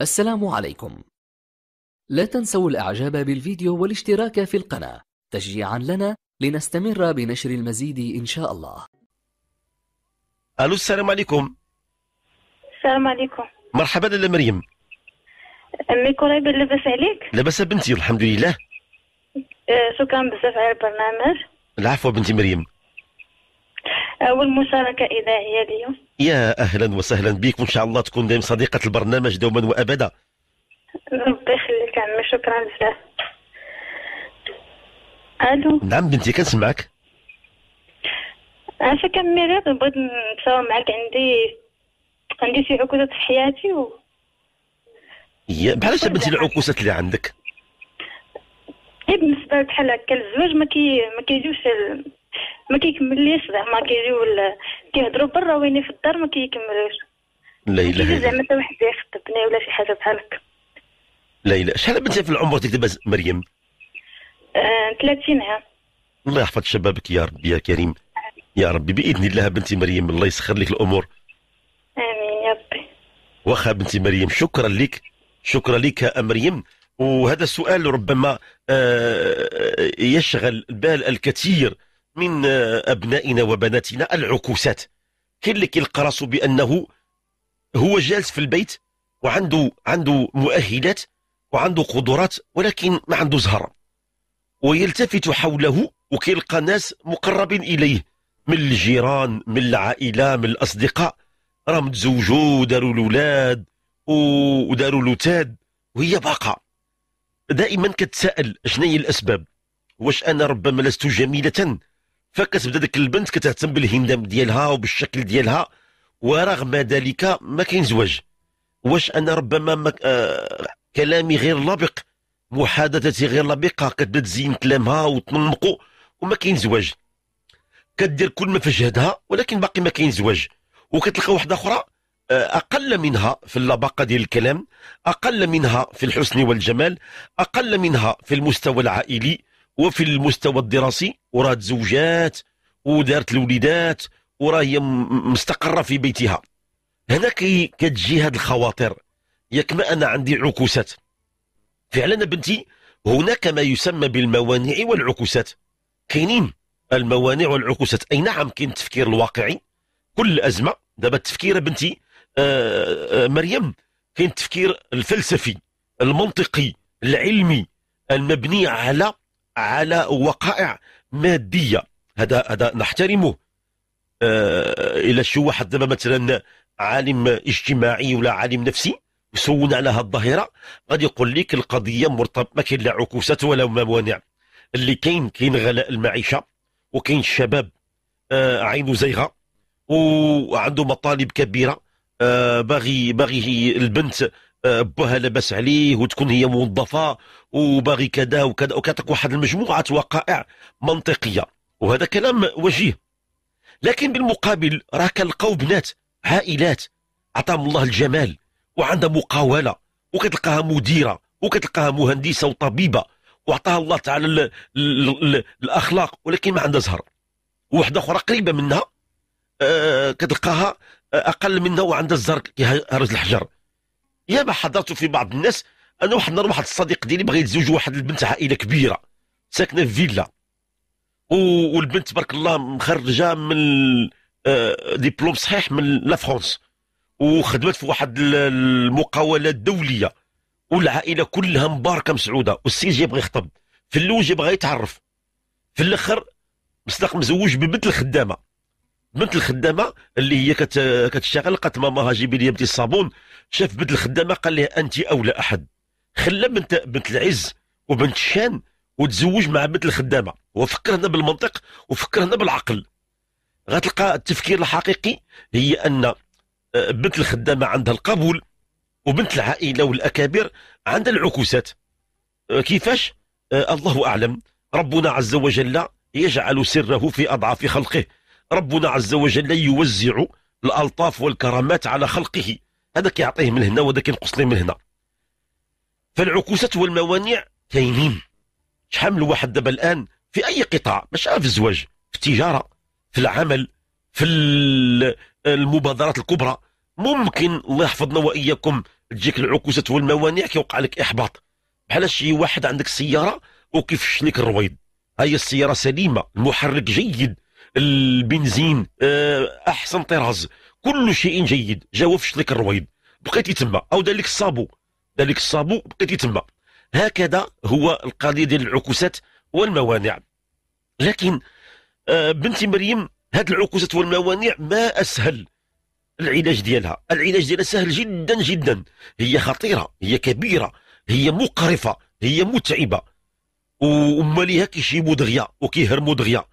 السلام عليكم لا تنسوا الإعجاب بالفيديو والاشتراك في القناة تشجيعا لنا لنستمر بنشر المزيد إن شاء الله ألو السلام عليكم السلام عليكم مرحبا لاله مريم امي قريبه لاباس عليك لاباس بنتي والحمد لله آه، شكرا بزاف على البرنامج العفو بنتي مريم والمشاركة إذاعية اليوم يا أهلا وسهلا بك وإن شاء الله تكون دائما صديقة البرنامج دوما وأبدا ربي يخليك عمي شكرا بزاف ألو نعم بنتي كنسمعك عارفة كان مريض بغيت نتصور معك عندي عندي شي عكوزات في حياتي و يا بحال بنتي العكوزات اللي عندك إيه، بالنسبه بحال هكا الزواج ما كي ما كيجيوش ما كيكمليش زعما كيجيو كيهضروا برا ويني في الدار ما كيكملوش لا اله الا زعما حتى واحد يخطبني ولا شي حاجه بحال هكا لا اله شحال بنتي في العمر ديك دابا مريم؟ 30 آه، عام الله يحفظ شبابك يا ربي يا كريم يا ربي باذن الله بنتي مريم الله يسخر لك الامور امين يا ربي واخا بنتي مريم شكرا لك شكرا لك يا مريم وهذا السؤال ربما آه، يشغل بال الكثير من أبنائنا وبناتنا العكوسات كاين اللي كيلقى راسو بأنه هو جالس في البيت وعنده عنده مؤهلات وعنده قدرات ولكن ما عنده زهر ويلتفت حوله وكيلقى ناس مقربين إليه من الجيران من العائلة من الأصدقاء راهم تزوجوا وداروا الاولاد وداروا لوتاد وهي باقة دائما كتساءل شنو هي الأسباب واش أنا ربما لست جميلة فكتبدا ديك البنت كتهتم بالهندام ديالها وبالشكل ديالها ورغم ذلك ما كاين زواج واش انا ربما مك... آه... كلامي غير لبق محادثتي غير لبقه كتبدا تزين كلامها وتنمقو وما كاين زواج كدير كل ما في جهدها ولكن باقي ما كاين زواج وكتلقى واحده اخرى آه، اقل منها في اللباقه ديال الكلام اقل منها في الحسن والجمال اقل منها في المستوى العائلي وفي المستوى الدراسي وراه تزوجات ودارت الوليدات وراه هي مستقره في بيتها هنا كي كتجي هاد الخواطر ياك ما انا عندي عكوسات فعلا بنتي هناك ما يسمى بالموانع والعكوسات كاينين الموانع والعكوسات اي نعم كاين التفكير الواقعي كل ازمه دابا التفكير بنتي آآ آه، آآ آه، مريم كاين التفكير الفلسفي المنطقي العلمي المبني على على وقائع ماديه هذا هذا نحترمه آه شو واحد دابا مثلا عالم اجتماعي ولا عالم نفسي يسون على هذه الظاهره غادي يقول لك القضيه مرتبطه ما كاين لا عكوسات ولا موانع اللي كاين كاين غلاء المعيشه وكاين الشباب آه عينه زيغه وعنده مطالب كبيره آه باغي باغي البنت آه، باها لاباس عليه وتكون هي موظفه وباغي كذا وكذا وكتعطيك واحد المجموعه وقائع منطقيه وهذا كلام وجيه لكن بالمقابل راه كنلقاو بنات عائلات عطاهم الله الجمال وعندها مقاوله وكتلقاها مديره وكتلقاها مهندسه وطبيبه وعطاها الله تعالى الـ الـ الـ الاخلاق ولكن ما عندها زهر وحده اخرى قريبه منها أه كتلقاها اقل منها وعندها الزهر كيهرز الحجر ياما حضرت في بعض الناس انا واحد النهار واحد الصديق ديالي بغى يتزوج واحد البنت عائله كبيره ساكنه في فيلا والبنت تبارك الله مخرجه من آه، ديبلوم صحيح من لا فرونس وخدمت في واحد المقاولات الدوليه والعائله كلها مباركه مسعوده والسيد جاي بغى يخطب في الاول جاي يبغى يتعرف في الاخر مصدق مزوج ببنت الخدامه بنت الخدامه اللي هي كت... كتشتغل لقات ماماها جيبي لي بنتي الصابون شاف بنت الخدامه قال لها انت اولى احد خلى بنت بنت العز وبنت الشان وتزوج مع بنت الخدامه وفكر هنا بالمنطق وفكر هنا بالعقل غتلقى التفكير الحقيقي هي ان آه، بنت الخدامه عندها القبول وبنت العائله والاكابر عندها العكوسات آه، كيفاش آه، الله اعلم ربنا عز وجل يجعل سره في اضعاف خلقه ربنا عز وجل يوزع الألطاف والكرامات على خلقه هذا كيعطيه من هنا وهذا كينقص ليه من هنا فالعكوسات والموانع كاينين شحال من واحد دابا الان في اي قطاع مش في الزواج في التجاره في العمل في المبادرات الكبرى ممكن الله يحفظنا واياكم تجيك العكوسات والموانع كيوقع لك احباط بحال شي واحد عندك سياره وكيفش لك الرويض هي السياره سليمه المحرك جيد البنزين آه، احسن طراز كل شيء جيد جاوفش لك الرويض بقيتي تما او ذلك الصابو ذلك الصابو بقيتي تما هكذا هو القضيه ديال العكوسات والموانع لكن آه، بنتي مريم هاد العكوسات والموانع ما اسهل العلاج ديالها العلاج ديالها سهل جدا جدا هي خطيره هي كبيره هي مقرفه هي متعبه وماليها كيشيبوا دغيا وكيهرموا دغيا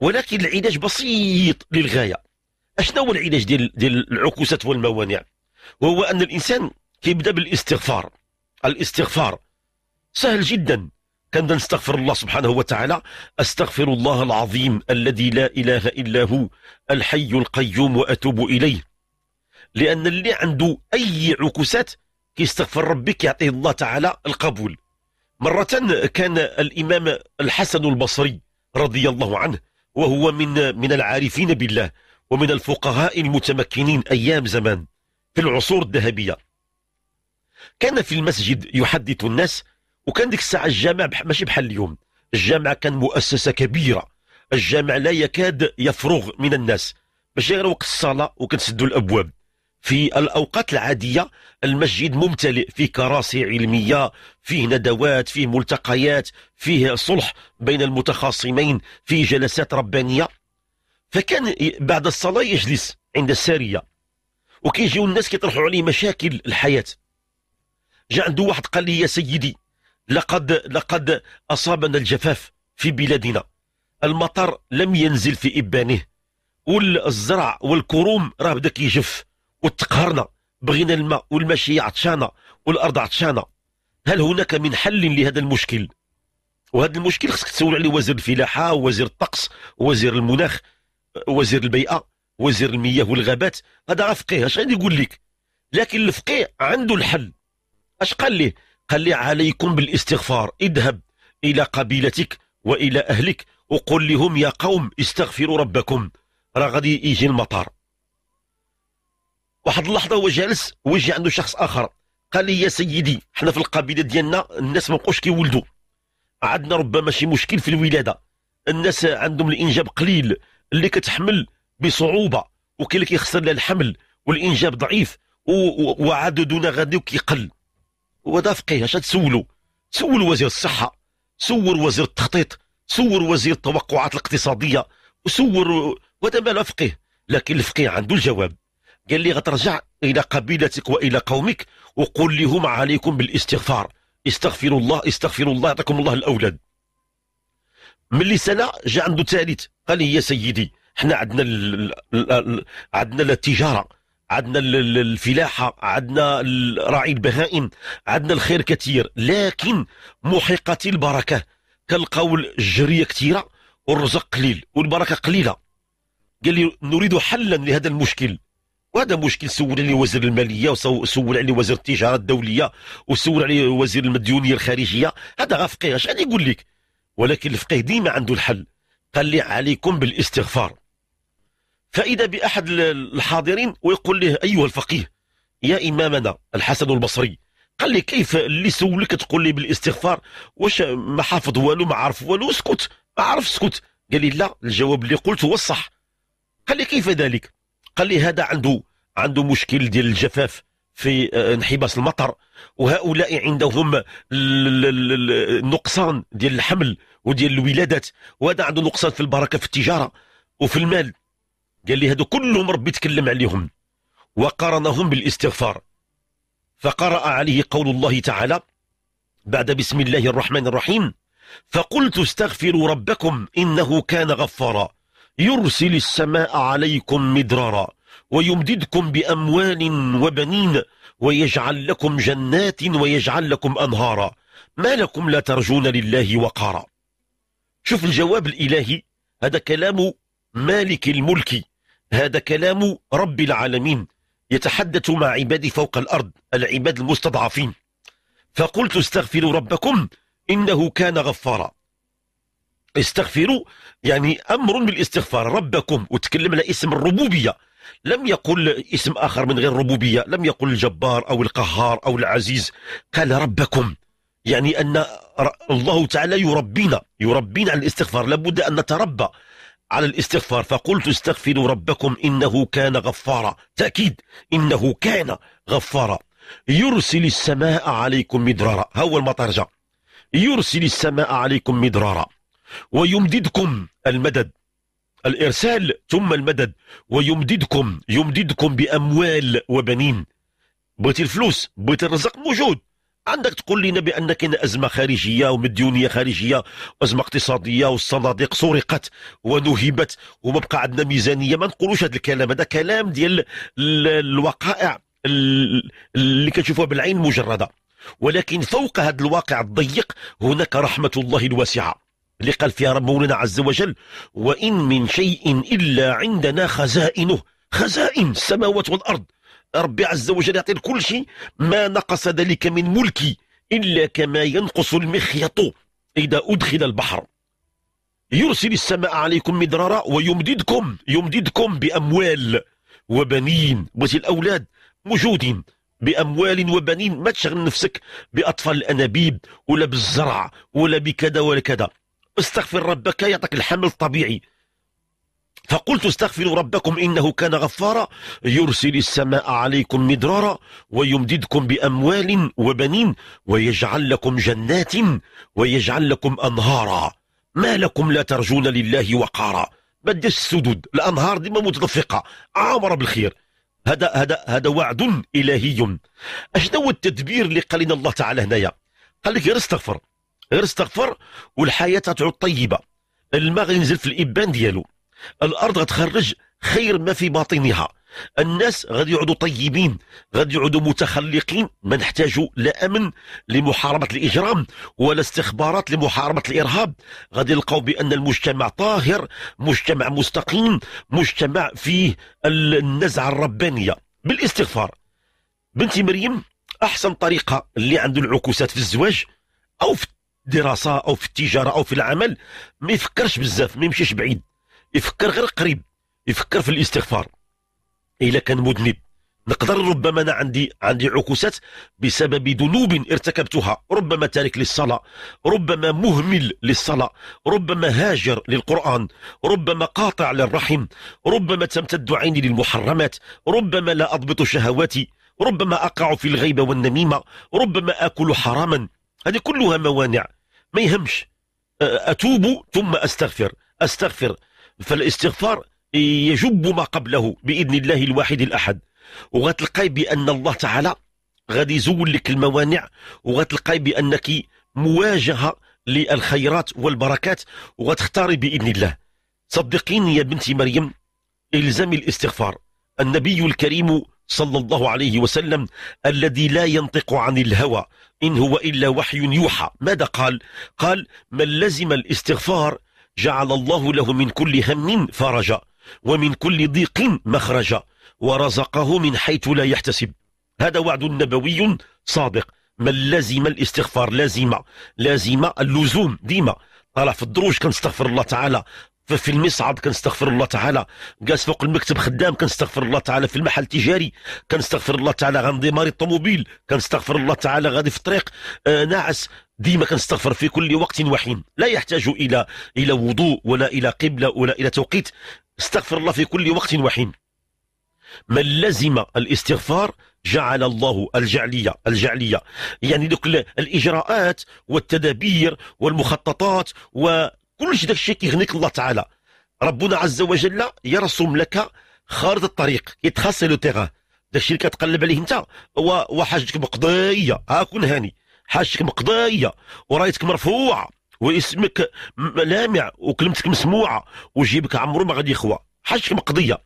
ولكن العلاج بسيط للغايه اشنو هو العلاج ديال ديال العكوسات والموانع وهو ان الانسان كيبدا بالاستغفار الاستغفار سهل جدا كان نستغفر الله سبحانه وتعالى استغفر الله العظيم الذي لا اله الا هو الحي القيوم واتوب اليه لان اللي عنده اي عكوسات كيستغفر ربي كيعطيه الله تعالى القبول مرة كان الإمام الحسن البصري رضي الله عنه وهو من من العارفين بالله ومن الفقهاء المتمكنين أيام زمان في العصور الذهبية كان في المسجد يحدث الناس وكان ديك الساعة الجامع ماشي بحال اليوم الجامع كان مؤسسة كبيرة الجامع لا يكاد يفرغ من الناس ماشي غير وقت الصلاة وكنسدوا الأبواب في الأوقات العادية المسجد ممتلئ فيه كراسي علمية فيه ندوات فيه ملتقيات فيه صلح بين المتخاصمين فيه جلسات ربانية فكان بعد الصلاة يجلس عند السارية وكيجيو الناس كيطرحوا عليه مشاكل الحياة جاء عنده واحد قال لي يا سيدي لقد لقد أصابنا الجفاف في بلادنا المطر لم ينزل في إبانه والزرع والكروم راه بدا كيجف وتقهرنا بغينا الماء والمشي عطشانة والأرض عطشانة هل هناك من حل لهذا المشكل وهذا المشكل خصك تسول عليه وزير الفلاحة وزير الطقس وزير المناخ وزير البيئة وزير المياه والغابات هذا فقيه اش غادي يقول لك لكن الفقيه عنده الحل اش قال ليه قال لي عليكم بالاستغفار اذهب الى قبيلتك والى اهلك وقل لهم يا قوم استغفروا ربكم راه غادي يجي المطار واحد اللحظه هو جالس وجه عنده شخص اخر قال لي يا سيدي حنا في القبيله ديالنا الناس ما بقوش كيولدوا عندنا ربما شي مشكل في الولاده الناس عندهم الانجاب قليل اللي كتحمل بصعوبه وكاين اللي كيخسر لها الحمل والانجاب ضعيف وعددنا غادي كيقل وهذا فقيه اش تسولوا سول وزير الصحه سول وزير التخطيط سول وزير التوقعات الاقتصاديه وسول وهذا ماله فقيه لكن الفقيه عنده الجواب قال لي غترجع إلى قبيلتك وإلى قومك وقل لهم عليكم بالاستغفار استغفروا الله استغفروا الله يعطيكم الله الأولاد ملي سنة جاء عنده ثالث قال لي يا سيدي حنا عندنا عندنا التجارة عندنا الفلاحة عندنا راعي البهائم عندنا الخير كثير لكن محقت البركة كنلقاو الجرية كثيرة والرزق قليل والبركة قليلة قال لي نريد حلا لهذا المشكل وهذا مشكل سول عليه وزير الماليه وسول عليه وزير التجاره الدوليه وسول عليه وزير المديونيه الخارجيه هذا غا فقيه اش غادي يقول لك ولكن الفقيه ديما عنده الحل قال لي عليكم بالاستغفار فاذا باحد الحاضرين ويقول له ايها الفقيه يا امامنا الحسن البصري قال لي كيف اللي سولك تقول لي بالاستغفار واش ما حافظ والو ما عارف والو اسكت ما عارف اسكت قال لي لا الجواب اللي قلت هو الصح قال لي كيف ذلك قال لي هذا عنده عنده مشكل ديال الجفاف في آه، انحباس المطر وهؤلاء عندهم النقصان ديال الحمل وديال الولادات وهذا عنده نقصان في البركه في التجاره وفي المال قال لي هذو كلهم ربي تكلم عليهم وقارنهم بالاستغفار فقرأ عليه قول الله تعالى بعد بسم الله الرحمن الرحيم فقلت استغفروا ربكم إنه كان غفارا يرسل السماء عليكم مدرارا ويمددكم بأموال وبنين ويجعل لكم جنات ويجعل لكم أنهارا ما لكم لا ترجون لله وقارا شوف الجواب الإلهي هذا كلام مالك الملك هذا كلام رب العالمين يتحدث مع عبادي فوق الأرض العباد المستضعفين فقلت استغفروا ربكم إنه كان غفارا استغفروا يعني أمر بالاستغفار ربكم وتكلم على اسم الربوبية لم يقل اسم آخر من غير ربوبية لم يقل الجبار أو القهار أو العزيز قال ربكم يعني أن الله تعالى يربينا يربينا على الاستغفار لابد أن نتربى على الاستغفار فقلت استغفروا ربكم إنه كان غفارا تأكيد إنه كان غفارا يرسل السماء عليكم مدرارا ها هو المطرجة يرسل السماء عليكم مدرارا ويمددكم المدد الإرسال ثم المدد ويمددكم يمددكم بأموال وبنين بغيتي الفلوس بغيتي الرزق موجود عندك تقول لنا بان كاين ازمه خارجيه ومديونيه خارجيه وازمه اقتصاديه والصناديق سرقت ونهبت وما بقى عندنا ميزانيه ما نقولوش هذا الكلام هذا كلام ديال الوقائع اللي كتشوفوها بالعين المجرده ولكن فوق هذا الواقع الضيق هناك رحمه الله الواسعه اللي قال فيها رب مولانا عز وجل وإن من شيء إلا عندنا خزائنه خزائن السماوات والأرض ربي عز وجل يعطي كل شيء ما نقص ذلك من ملكي إلا كما ينقص المخيط إذا أدخل البحر يرسل السماء عليكم مدرارا ويمددكم يمددكم بأموال وبنين بس الأولاد موجودين باموال وبنين ما تشغل نفسك باطفال الانابيب ولا بالزرع ولا بكذا ولا كذا استغفر ربك يعطيك الحمل الطبيعي فقلت استغفروا ربكم إنه كان غفارا يرسل السماء عليكم مدرارا ويمددكم بأموال وبنين ويجعل لكم جنات ويجعل لكم أنهارا ما لكم لا ترجون لله وقارا بدش السدود الأنهار ديما متدفقة عامرة بالخير هذا هذا هذا وعد إلهي أشنو التدبير اللي قال لنا الله تعالى هنايا قال لك غير استغفر غير استغفر والحياه تعود طيبه الماء غينزل في الابان ديالو الارض غتخرج خير ما في باطنها الناس غادي يعودوا طيبين غادي يعودوا متخلقين ما نحتاجوا لا امن لمحاربه الاجرام ولا استخبارات لمحاربه الارهاب غادي يلقوا بان المجتمع طاهر مجتمع مستقيم مجتمع فيه النزعه الربانيه بالاستغفار بنتي مريم احسن طريقه اللي عنده العكوسات في الزواج او في دراسه او في التجاره او في العمل ما يفكرش بزاف ما يمشيش بعيد يفكر غير قريب يفكر في الاستغفار الا كان مذنب نقدر ربما انا عندي عندي عكوسات بسبب ذنوب ارتكبتها ربما تارك للصلاه ربما مهمل للصلاه ربما هاجر للقران ربما قاطع للرحم ربما تمتد عيني للمحرمات ربما لا اضبط شهواتي ربما اقع في الغيبه والنميمه ربما اكل حراما هذه كلها موانع ما يهمش أتوب ثم أستغفر أستغفر فالاستغفار يجب ما قبله بإذن الله الواحد الأحد وغتلقاي بأن الله تعالى غادي يزول لك الموانع وغتلقاي بأنك مواجهة للخيرات والبركات وغتختاري بإذن الله صدقيني يا بنتي مريم الزمي الاستغفار النبي الكريم صلى الله عليه وسلم الذي لا ينطق عن الهوى إن هو إلا وحي يوحى ماذا قال؟ قال من لزم الاستغفار جعل الله له من كل هم فرجا ومن كل ضيق مخرجا ورزقه من حيث لا يحتسب هذا وعد نبوي صادق من لزم الاستغفار لازم لازم اللزوم ديما طالع في الدروج كنستغفر الله تعالى في المصعد كنستغفر الله تعالى جالس فوق المكتب خدام كنستغفر الله تعالى في المحل التجاري كنستغفر الله تعالى غندي ماري الطوموبيل كنستغفر الله تعالى غادي في الطريق آه ناعس ديما كنستغفر في كل وقت وحين لا يحتاج الى الى وضوء ولا الى قبله ولا الى توقيت استغفر الله في كل وقت وحين من لزم الاستغفار جعل الله الجعلية الجعلية يعني دوك الإجراءات والتدابير والمخططات كلش داك الشيء كيغنيك الله تعالى ربنا عز وجل يرسم لك خارطه الطريق كيتخاصي لو تيغان داكشي اللي كتقلب عليه انت هو وحاجتك مقضيه ها كن هاني حاجتك مقضيه ورايتك مرفوعه واسمك لامع وكلمتك مسموعه وجيبك عمرو ما غادي يخوى حاجتك مقضيه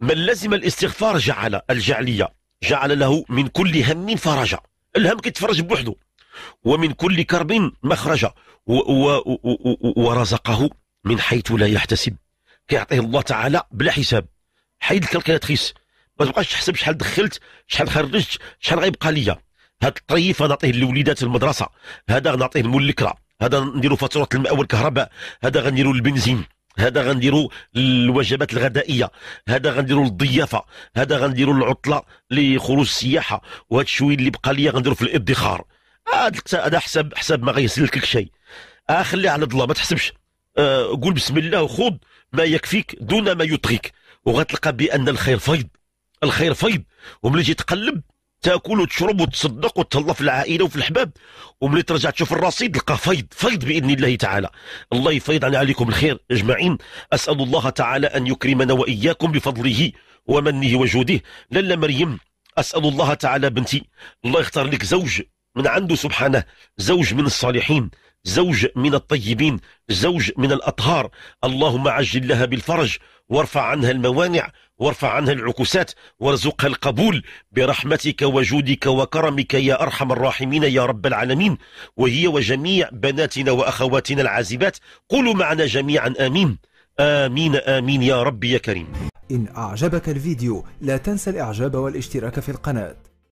من لزم الاستغفار جعل الجعليه جعل له من كل هم فرجا الهم كيتفرج بوحده ومن كل كرب مخرجا ورزقه من حيث لا يحتسب كيعطيه الله تعالى بلا حساب حيد الكالكولاتريس ما تبقاش تحسب شحال دخلت شحال خرجت شحال غيبقى ليا هاد الطريف غنعطيه لوليدات المدرسه هذا غنعطيه المول الكرا هذا نديرو فاتوره الماء والكهرباء هذا غنديرو البنزين هذا غنديرو الوجبات الغذائيه هذا غنديرو الضيافه هذا غنديرو العطله لخروج السياحه وهاد الشوي اللي بقى ليا غنديرو في الادخار هذا حسب حسب ما لك شيء آه خليه على الله ما تحسبش آه قول بسم الله وخذ ما يكفيك دون ما يطغيك وغتلقى بان الخير فيض الخير فيض وملي تجي تقلب تاكل وتشرب وتصدق وتهلا في العائله وفي الحباب وملي ترجع تشوف الرصيد تلقى فيض فيض باذن الله تعالى الله يفيض عليكم الخير اجمعين اسال الله تعالى ان يكرمنا واياكم بفضله ومنه وجوده لالا مريم اسال الله تعالى بنتي الله يختار لك زوج من عنده سبحانه زوج من الصالحين زوج من الطيبين زوج من الأطهار اللهم عجل لها بالفرج وارفع عنها الموانع وارفع عنها العكوسات وارزقها القبول برحمتك وجودك وكرمك يا أرحم الراحمين يا رب العالمين وهي وجميع بناتنا وأخواتنا العازبات قولوا معنا جميعا آمين آمين آمين يا رب يا كريم إن أعجبك الفيديو لا تنسى الإعجاب والاشتراك في القناة